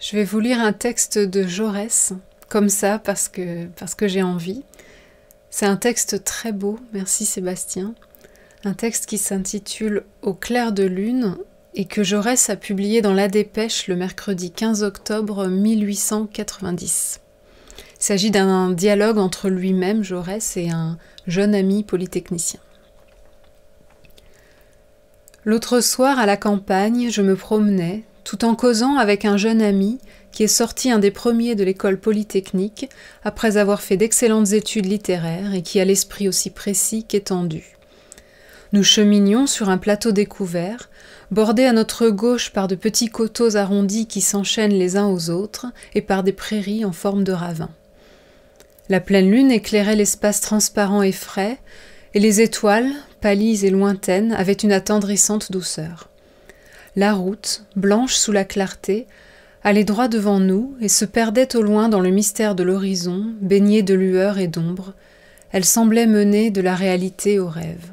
Je vais vous lire un texte de Jaurès, comme ça, parce que, parce que j'ai envie. C'est un texte très beau, merci Sébastien. Un texte qui s'intitule Au clair de lune et que Jaurès a publié dans La Dépêche le mercredi 15 octobre 1890. Il s'agit d'un dialogue entre lui-même, Jaurès, et un jeune ami polytechnicien. L'autre soir, à la campagne, je me promenais, tout en causant avec un jeune ami qui est sorti un des premiers de l'école polytechnique après avoir fait d'excellentes études littéraires et qui a l'esprit aussi précis qu'étendu. Nous cheminions sur un plateau découvert, bordé à notre gauche par de petits coteaux arrondis qui s'enchaînent les uns aux autres et par des prairies en forme de ravin. La pleine lune éclairait l'espace transparent et frais, et les étoiles, pâlies et lointaines, avaient une attendrissante douceur. La route, blanche sous la clarté, allait droit devant nous et se perdait au loin dans le mystère de l'horizon, baignée de lueurs et d'ombre. Elle semblait mener de la réalité au rêve.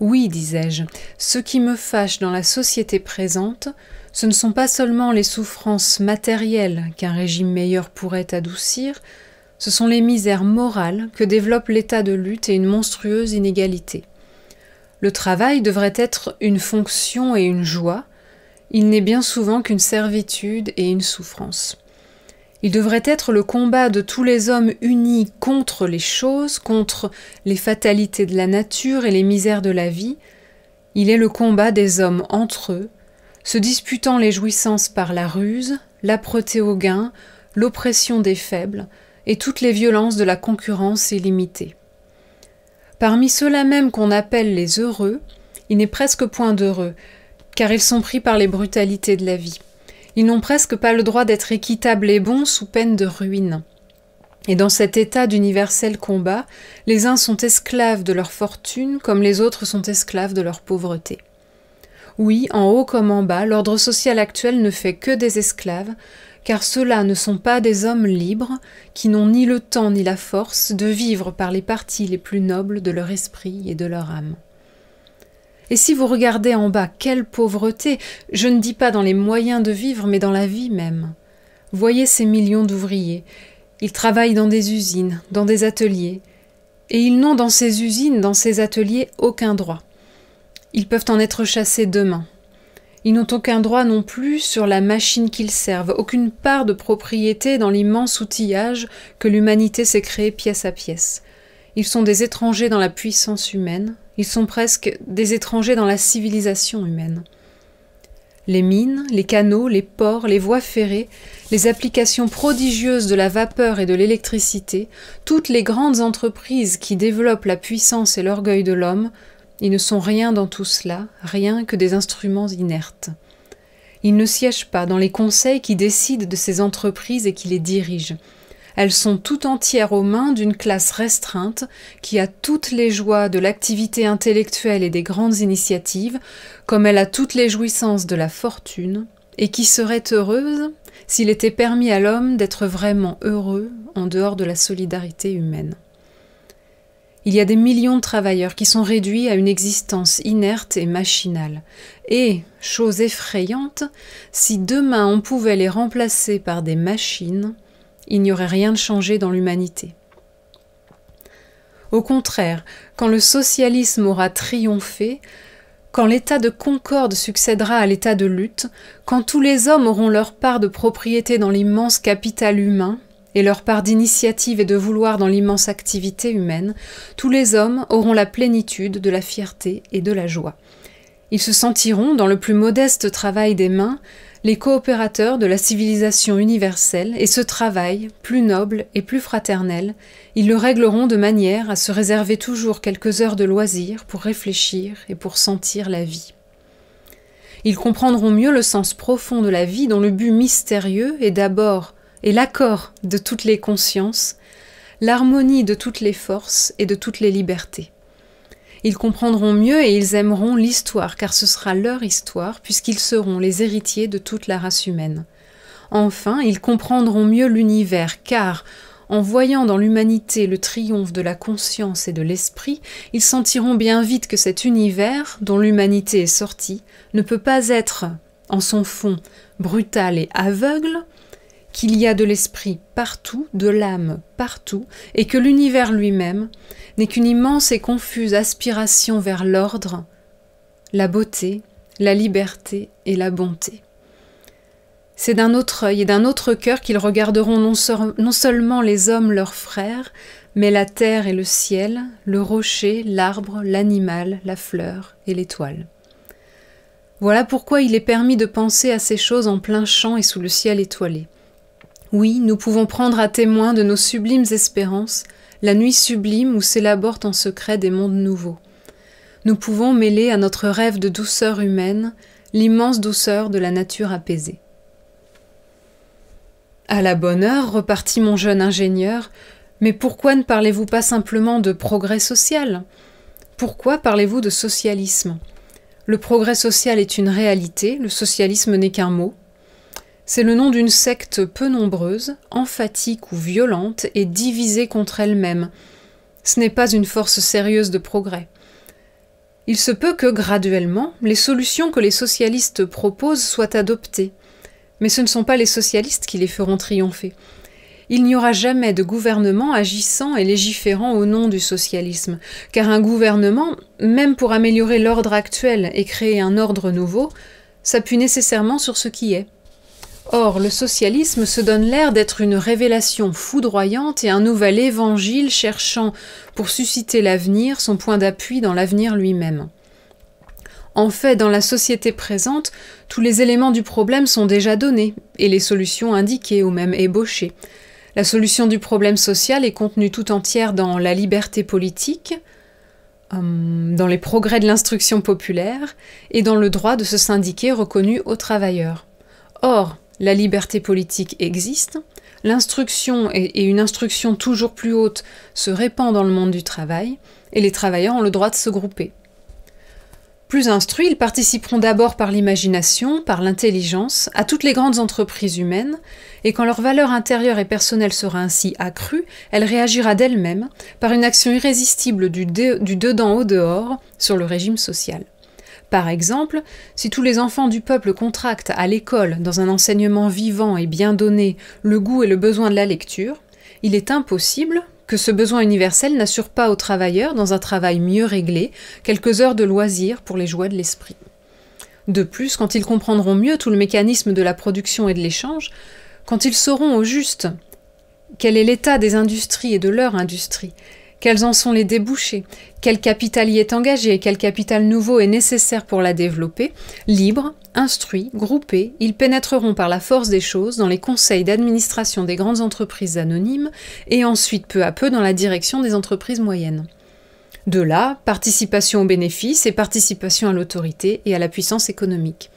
Oui, disais-je, ce qui me fâche dans la société présente, ce ne sont pas seulement les souffrances matérielles qu'un régime meilleur pourrait adoucir, ce sont les misères morales que développe l'état de lutte et une monstrueuse inégalité. Le travail devrait être une fonction et une joie, il n'est bien souvent qu'une servitude et une souffrance. Il devrait être le combat de tous les hommes unis contre les choses, contre les fatalités de la nature et les misères de la vie. Il est le combat des hommes entre eux, se disputant les jouissances par la ruse, l'âpreté au gain, l'oppression des faibles et toutes les violences de la concurrence illimitée. Parmi ceux-là même qu'on appelle les heureux, il n'est presque point d'heureux, car ils sont pris par les brutalités de la vie. Ils n'ont presque pas le droit d'être équitables et bons sous peine de ruine. Et dans cet état d'universel combat, les uns sont esclaves de leur fortune comme les autres sont esclaves de leur pauvreté. Oui, en haut comme en bas, l'ordre social actuel ne fait que des esclaves, car ceux-là ne sont pas des hommes libres, qui n'ont ni le temps ni la force de vivre par les parties les plus nobles de leur esprit et de leur âme. Et si vous regardez en bas, quelle pauvreté, je ne dis pas dans les moyens de vivre, mais dans la vie même. Voyez ces millions d'ouvriers. Ils travaillent dans des usines, dans des ateliers, et ils n'ont dans ces usines, dans ces ateliers, aucun droit. Ils peuvent en être chassés demain, ils n'ont aucun droit non plus sur la machine qu'ils servent, aucune part de propriété dans l'immense outillage que l'humanité s'est créé pièce à pièce. Ils sont des étrangers dans la puissance humaine, ils sont presque des étrangers dans la civilisation humaine. Les mines, les canaux, les ports, les voies ferrées, les applications prodigieuses de la vapeur et de l'électricité, toutes les grandes entreprises qui développent la puissance et l'orgueil de l'homme, ils ne sont rien dans tout cela, rien que des instruments inertes. Ils ne siègent pas dans les conseils qui décident de ces entreprises et qui les dirigent. Elles sont tout entières aux mains d'une classe restreinte qui a toutes les joies de l'activité intellectuelle et des grandes initiatives, comme elle a toutes les jouissances de la fortune, et qui serait heureuse s'il était permis à l'homme d'être vraiment heureux en dehors de la solidarité humaine. Il y a des millions de travailleurs qui sont réduits à une existence inerte et machinale. Et, chose effrayante, si demain on pouvait les remplacer par des machines, il n'y aurait rien de changé dans l'humanité. Au contraire, quand le socialisme aura triomphé, quand l'état de concorde succédera à l'état de lutte, quand tous les hommes auront leur part de propriété dans l'immense capital humain, et leur part d'initiative et de vouloir dans l'immense activité humaine, tous les hommes auront la plénitude de la fierté et de la joie. Ils se sentiront, dans le plus modeste travail des mains, les coopérateurs de la civilisation universelle, et ce travail, plus noble et plus fraternel, ils le régleront de manière à se réserver toujours quelques heures de loisir pour réfléchir et pour sentir la vie. Ils comprendront mieux le sens profond de la vie dont le but mystérieux est d'abord et l'accord de toutes les consciences, l'harmonie de toutes les forces et de toutes les libertés. Ils comprendront mieux et ils aimeront l'histoire, car ce sera leur histoire, puisqu'ils seront les héritiers de toute la race humaine. Enfin, ils comprendront mieux l'univers, car, en voyant dans l'humanité le triomphe de la conscience et de l'esprit, ils sentiront bien vite que cet univers, dont l'humanité est sortie, ne peut pas être, en son fond, brutal et aveugle, qu'il y a de l'esprit partout, de l'âme partout, et que l'univers lui-même n'est qu'une immense et confuse aspiration vers l'ordre, la beauté, la liberté et la bonté. C'est d'un autre œil et d'un autre cœur qu'ils regarderont non, non seulement les hommes leurs frères, mais la terre et le ciel, le rocher, l'arbre, l'animal, la fleur et l'étoile. Voilà pourquoi il est permis de penser à ces choses en plein champ et sous le ciel étoilé. Oui, nous pouvons prendre à témoin de nos sublimes espérances la nuit sublime où s'élaborent en secret des mondes nouveaux. Nous pouvons mêler à notre rêve de douceur humaine l'immense douceur de la nature apaisée. À la bonne heure, repartit mon jeune ingénieur, mais pourquoi ne parlez-vous pas simplement de progrès social Pourquoi parlez-vous de socialisme Le progrès social est une réalité, le socialisme n'est qu'un mot. C'est le nom d'une secte peu nombreuse, emphatique ou violente et divisée contre elle-même. Ce n'est pas une force sérieuse de progrès. Il se peut que, graduellement, les solutions que les socialistes proposent soient adoptées. Mais ce ne sont pas les socialistes qui les feront triompher. Il n'y aura jamais de gouvernement agissant et légiférant au nom du socialisme, car un gouvernement, même pour améliorer l'ordre actuel et créer un ordre nouveau, s'appuie nécessairement sur ce qui est. Or, le socialisme se donne l'air d'être une révélation foudroyante et un nouvel évangile cherchant, pour susciter l'avenir, son point d'appui dans l'avenir lui-même. En fait, dans la société présente, tous les éléments du problème sont déjà donnés, et les solutions indiquées ou même ébauchées. La solution du problème social est contenue tout entière dans la liberté politique, hum, dans les progrès de l'instruction populaire et dans le droit de se syndiquer reconnu aux travailleurs. Or, la liberté politique existe, l'instruction et une instruction toujours plus haute se répand dans le monde du travail, et les travailleurs ont le droit de se grouper. Plus instruits, ils participeront d'abord par l'imagination, par l'intelligence, à toutes les grandes entreprises humaines, et quand leur valeur intérieure et personnelle sera ainsi accrue, elle réagira d'elle-même par une action irrésistible du, du dedans au dehors sur le régime social. Par exemple, si tous les enfants du peuple contractent à l'école, dans un enseignement vivant et bien donné, le goût et le besoin de la lecture, il est impossible que ce besoin universel n'assure pas aux travailleurs, dans un travail mieux réglé, quelques heures de loisirs pour les joies de l'esprit. De plus, quand ils comprendront mieux tout le mécanisme de la production et de l'échange, quand ils sauront au juste quel est l'état des industries et de leur industrie, quels en sont les débouchés Quel capital y est engagé Quel capital nouveau est nécessaire pour la développer Libres, instruits, groupés, ils pénétreront par la force des choses dans les conseils d'administration des grandes entreprises anonymes et ensuite peu à peu dans la direction des entreprises moyennes. De là, participation aux bénéfices et participation à l'autorité et à la puissance économique.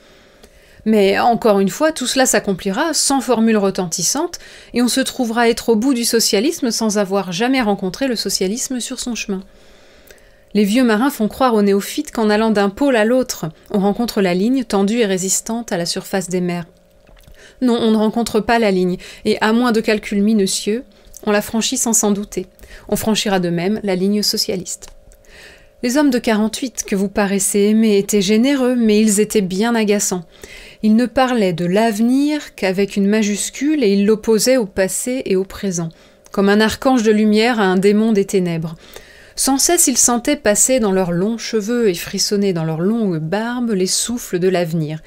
Mais encore une fois, tout cela s'accomplira sans formule retentissante, et on se trouvera être au bout du socialisme sans avoir jamais rencontré le socialisme sur son chemin. Les vieux marins font croire aux néophytes qu'en allant d'un pôle à l'autre, on rencontre la ligne tendue et résistante à la surface des mers. Non, on ne rencontre pas la ligne, et à moins de calculs minutieux, on la franchit sans s'en douter. On franchira de même la ligne socialiste. Les hommes de 48 que vous paraissez aimer étaient généreux, mais ils étaient bien agaçants. Ils ne parlaient de l'avenir qu'avec une majuscule et ils l'opposaient au passé et au présent, comme un archange de lumière à un démon des ténèbres. Sans cesse, ils sentaient passer dans leurs longs cheveux et frissonner dans leurs longues barbes les souffles de l'avenir.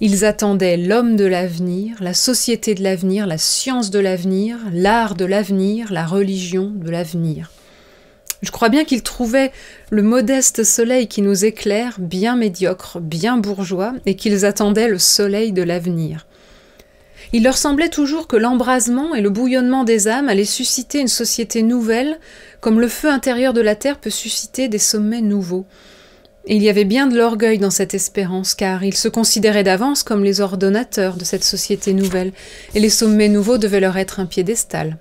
Ils attendaient l'homme de l'avenir, la société de l'avenir, la science de l'avenir, l'art de l'avenir, la religion de l'avenir. Je crois bien qu'ils trouvaient le modeste soleil qui nous éclaire bien médiocre, bien bourgeois, et qu'ils attendaient le soleil de l'avenir. Il leur semblait toujours que l'embrasement et le bouillonnement des âmes allaient susciter une société nouvelle, comme le feu intérieur de la terre peut susciter des sommets nouveaux. Et il y avait bien de l'orgueil dans cette espérance, car ils se considéraient d'avance comme les ordonnateurs de cette société nouvelle, et les sommets nouveaux devaient leur être un piédestal.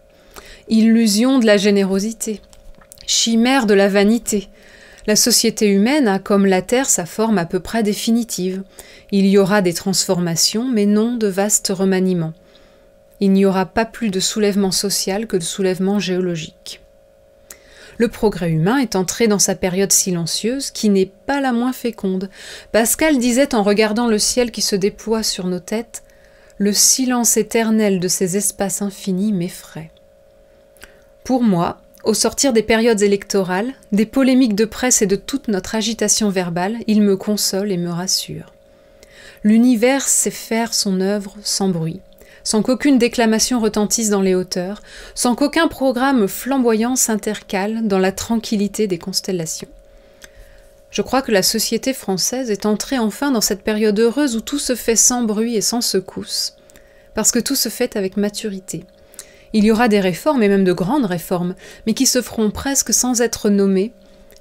Illusion de la générosité, Chimère de la vanité. La société humaine a, comme la Terre, sa forme à peu près définitive. Il y aura des transformations, mais non de vastes remaniements. Il n'y aura pas plus de soulèvement social que de soulèvement géologique. Le progrès humain est entré dans sa période silencieuse, qui n'est pas la moins féconde. Pascal disait en regardant le ciel qui se déploie sur nos têtes Le silence éternel de ces espaces infinis m'effraie. Pour moi, au sortir des périodes électorales, des polémiques de presse et de toute notre agitation verbale, il me console et me rassure. L'univers sait faire son œuvre sans bruit, sans qu'aucune déclamation retentisse dans les hauteurs, sans qu'aucun programme flamboyant s'intercale dans la tranquillité des constellations. Je crois que la société française est entrée enfin dans cette période heureuse où tout se fait sans bruit et sans secousse, parce que tout se fait avec maturité, il y aura des réformes, et même de grandes réformes, mais qui se feront presque sans être nommées,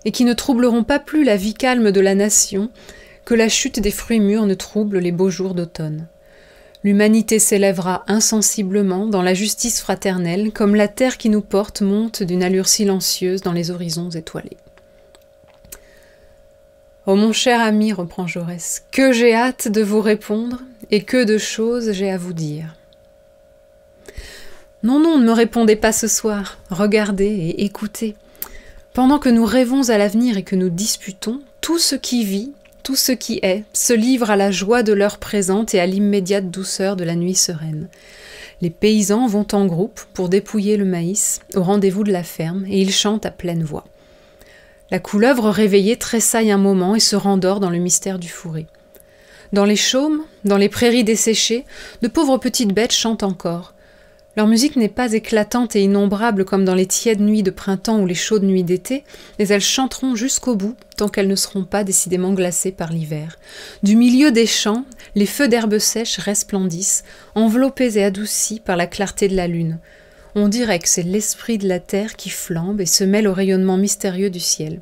et qui ne troubleront pas plus la vie calme de la nation que la chute des fruits mûrs ne trouble les beaux jours d'automne. L'humanité s'élèvera insensiblement dans la justice fraternelle, comme la terre qui nous porte monte d'une allure silencieuse dans les horizons étoilés. Oh mon cher ami, reprend Jaurès, que j'ai hâte de vous répondre, et que de choses j'ai à vous dire. Non, non, ne me répondez pas ce soir. Regardez et écoutez. Pendant que nous rêvons à l'avenir et que nous disputons, tout ce qui vit, tout ce qui est, se livre à la joie de l'heure présente et à l'immédiate douceur de la nuit sereine. Les paysans vont en groupe pour dépouiller le maïs au rendez-vous de la ferme et ils chantent à pleine voix. La couleuvre réveillée tressaille un moment et se rendort dans le mystère du fourré. Dans les chaumes, dans les prairies desséchées, de pauvres petites bêtes chantent encore. Leur musique n'est pas éclatante et innombrable comme dans les tièdes nuits de printemps ou les chaudes nuits d'été, mais elles chanteront jusqu'au bout tant qu'elles ne seront pas décidément glacées par l'hiver. Du milieu des champs, les feux d'herbes sèches resplendissent, enveloppés et adoucis par la clarté de la lune. On dirait que c'est l'esprit de la terre qui flambe et se mêle au rayonnement mystérieux du ciel.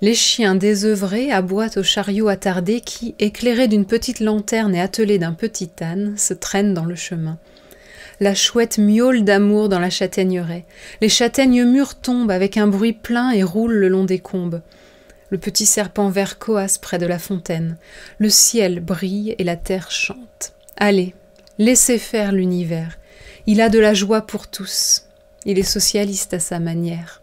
Les chiens désœuvrés aboient aux chariots attardés qui, éclairés d'une petite lanterne et attelés d'un petit âne, se traînent dans le chemin. La chouette miaule d'amour dans la châtaigneraie. Les châtaignes mûres tombent avec un bruit plein et roulent le long des combes. Le petit serpent vert coasse près de la fontaine. Le ciel brille et la terre chante. Allez, laissez faire l'univers. Il a de la joie pour tous. Il est socialiste à sa manière.